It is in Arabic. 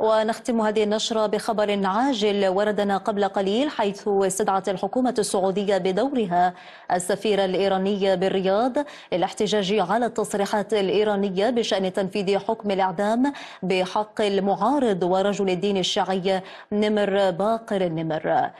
ونختم هذه النشرة بخبر عاجل وردنا قبل قليل حيث استدعت الحكومة السعودية بدورها السفيرة الإيرانية بالرياض للاحتجاج على التصريحات الإيرانية بشأن تنفيذ حكم الإعدام بحق المعارض ورجل الدين الشيعي نمر باقر النمر